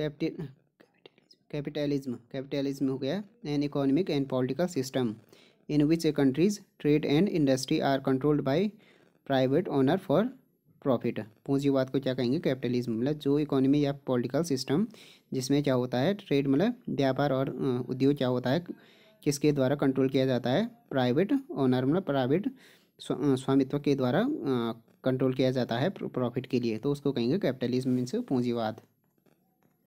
capital capitalism capitalism हो गया an economic and political system in which a countries trade and industry are controlled by private owner for profit पूंजीवाद को क्या कहेंगे capitalism मतलब जो इकोनॉमी या पॉलिटिकल सिस्टम जिसमें क्या होता है ट्रेड मतलब व्यापार और उद्योग क्या होता है किसके द्वारा कंट्रोल किया जाता है प्राइवेट ओनर मतलब प्राइवेट स्वामित्व के द्वारा कंट्रोल किया जाता है प्रॉफिट के लिए तो उसको कहेंगे कैपिटलिज्म मीन्स पूंजीवाद